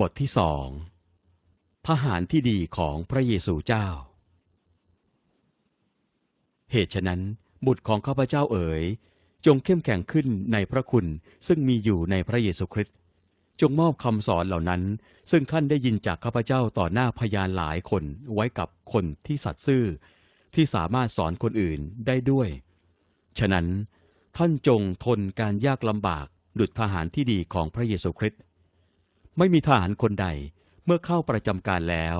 บทที่สอง ทหารที่ดีของพระเยซูเจ้า เหตุฉะนั้น บุตรของข้าพเจ้าเอ๋ย จงเข้มแข็งขึ้นในพระคุณซึ่งมีอยู่ในพระเยซูคริสต์ จงมอบคำสอนเหล่านั้น ซึ่งท่านได้ยินจากข้าพเจ้าต่อหน้าพยานหลายคนไว้กับคนที่สัตย์ซื่อที่สามารถสอนคนอื่นได้ด้วย ฉะนั้นท่านจงทนการยากลำบากดุจทหารที่ดีของพระเยซูคริสต์ไม่มีทหารคนใดเมื่อเข้าประจำการแล้ว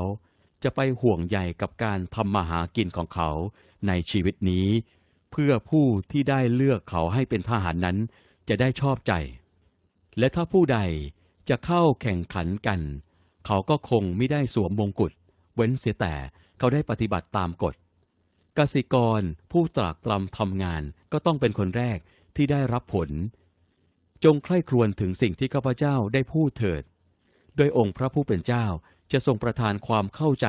จะไปห่วงใยกับการทำมาหากินของเขาในชีวิตนี้ เพื่อผู้ที่ได้เลือกเขาให้เป็นทหารนั้นจะได้ชอบใจ และถ้าผู้ใดจะเข้าแข่งขันกัน เขาก็คงไม่ได้สวมมงกุฎเว้นเสียแต่เขาได้ปฏิบัติตามกฎกสิกรผู้ตรากตรำทำงานก็ต้องเป็นคนแรกที่ได้รับผล จงใคร่ครวญถึงสิ่งที่ข้าพเจ้าได้พูดเถิดโดยองค์พระผู้เป็นเจ้าจะทรงประทานความเข้าใจ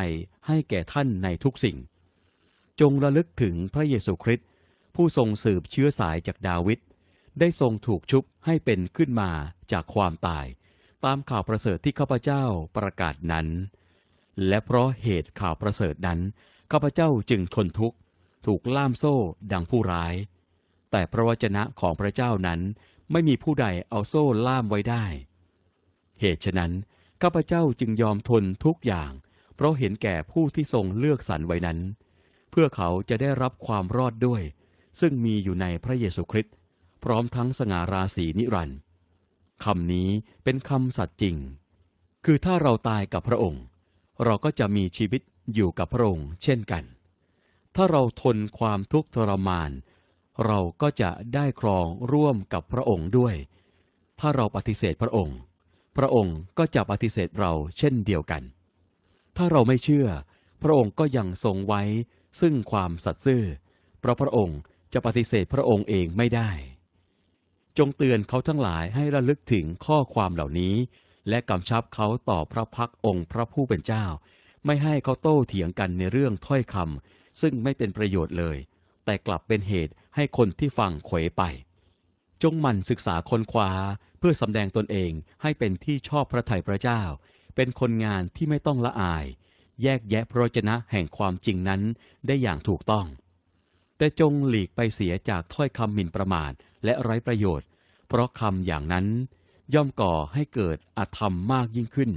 ให้แก่ท่านในทุกสิ่ง จงระลึกถึงพระเยซูคริสต์ผู้ทรงสืบเชื้อสายจากดาวิดได้ทรงถูกชุบให้เป็นขึ้นมาจากความตาย ตามข่าวประเสริฐที่ข้าพเจ้าประกาศนั้น และเพราะเหตุข่าวประเสริฐนั้นข้าพเจ้าจึงทนทุกข์ถูกล่ามโซ่ดังผู้ร้าย แต่พระวจนะของพระเจ้านั้นไม่มีผู้ใดเอาโซ่ล่ามไว้ได้ เหตุฉะนั้นข้าพเจ้าจึงยอมทนทุกอย่าง เพราะเห็นแก่ผู้ที่ทรงเลือกสรรไว้นั้น เพื่อเขาจะได้รับความรอดด้วย ซึ่งมีอยู่ในพระเยซูคริสต์พร้อมทั้งสง่าราศีนิรันดร์คำนี้เป็นคำสัตย์จริง คือถ้าเราตายกับพระองค์ เราก็จะมีชีวิตอยู่กับพระองค์เช่นกัน ถ้าเราทนความทุกข์ทรมาน เราก็จะได้ครองร่วมกับพระองค์ด้วย ถ้าเราปฏิเสธพระองค์พระองค์ก็จะปฏิเสธเราเช่นเดียวกัน ถ้าเราไม่เชื่อ พระองค์ก็ยังทรงไว้ ซึ่งความสัตย์ซื่อ เพราะพระองค์จะปฏิเสธพระองค์เองไม่ได้ จงเตือนเขาทั้งหลายให้ระลึกถึงข้อความเหล่านี้ และกำชับเขาต่อพระพักองค์พระผู้เป็นเจ้า ไม่ให้เขาโต้เถียงกันในเรื่องถ้อยคำซึ่งไม่เป็นประโยชน์เลย แต่กลับเป็นเหตุให้คนที่ฟังเขวไปจงหมั่นศึกษาค้นคว้าเพื่อสำแดงตนเองให้เป็นที่ชอบพระไถยพระเจ้า เป็นคนงานที่ไม่ต้องละอาย แยกแยะพระจนะแห่งความจริงนั้นได้อย่างถูกต้อง แต่จงหลีกไปเสียจากถ้อยคำหมิ่นประมาทและไร้ประโยชน์ เพราะคำอย่างนั้นย่อมก่อให้เกิดอธรรมมากยิ่งขึ้น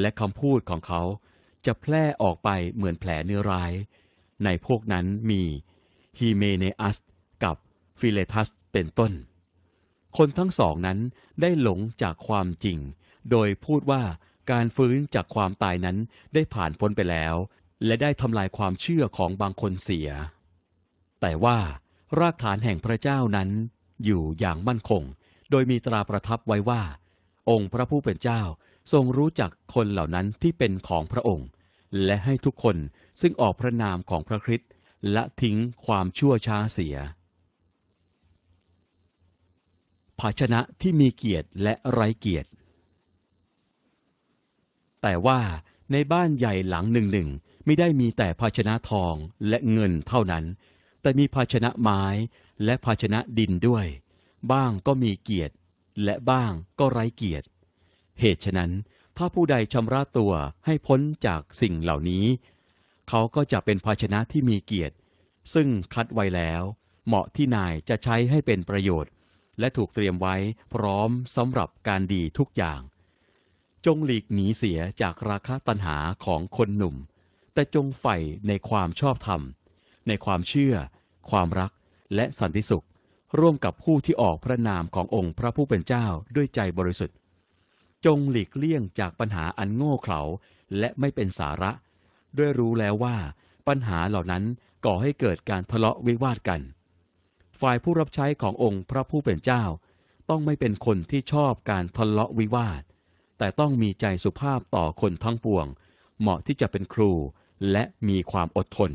และคำพูดของเขาจะแพร่ออกไปเหมือนแผลเนื้อร้าย ในพวกนั้นมีฮีเมเนอัสกับฟิเลทัสเป็นต้นคนทั้งสองนั้นได้หลงจากความจริง โดยพูดว่าการฟื้นจากความตายนั้นได้ผ่านพ้นไปแล้ว และได้ทำลายความเชื่อของบางคนเสีย แต่ว่ารากฐานแห่งพระเจ้านั้นอยู่อย่างมั่นคง โดยมีตราประทับไว้ว่า องค์พระผู้เป็นเจ้าทรงรู้จักคนเหล่านั้นที่เป็นของพระองค์ และให้ทุกคนซึ่งออกพระนามของพระคริสต์ละทิ้งความชั่วช้าเสียภาชนะที่มีเกียรติและไร้เกียรติแต่ว่าในบ้านใหญ่หลังหนึ่งหนึ่งไม่ได้มีแต่ภาชนะทองและเงินเท่านั้น แต่มีภาชนะไม้และภาชนะดินด้วย บ้างก็มีเกียรติและบ้างก็ไร้เกียรติเหตุฉะนั้นถ้าผู้ใดชำระตัวให้พ้นจากสิ่งเหล่านี้ เขาก็จะเป็นภาชนะที่มีเกียรติ ซึ่งคัดไว้แล้วเหมาะที่นายจะใช้ให้เป็นประโยชน์และถูกเตรียมไว้พร้อมสำหรับการดีทุกอย่าง จงหลีกหนีเสียจากราคะตัณหาของคนหนุ่ม แต่จงใฝ่ในความชอบธรรม ในความเชื่อ ความรัก และสันติสุข ร่วมกับผู้ที่ออกพระนามขององค์พระผู้เป็นเจ้าด้วยใจบริสุทธิ์ จงหลีกเลี่ยงจากปัญหาอันโง่เขลาและไม่เป็นสาระ ด้วยรู้แล้วว่าปัญหาเหล่านั้นก่อให้เกิดการทะเลาะวิวาทกันฝ่ายผู้รับใช้ขององค์พระผู้เป็นเจ้า ต้องไม่เป็นคนที่ชอบการทะเลาะวิวาท แต่ต้องมีใจสุภาพต่อคนทั้งปวงเหมาะที่จะเป็นครูและมีความอดทน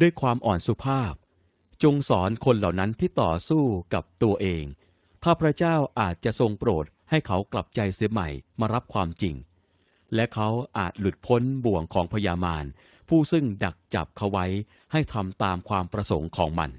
ด้วยความอ่อนสุภาพ จงสอนคนเหล่านั้นที่ต่อสู้กับตัวเอง ถ้าพระเจ้าอาจจะทรงโปรดให้เขากลับใจเสียใหม่มารับความจริง และเขาอาจหลุดพ้นบ่วงของพยามารผู้ซึ่งดักจับเขาไว้ให้ทำตามความประสงค์ของมัน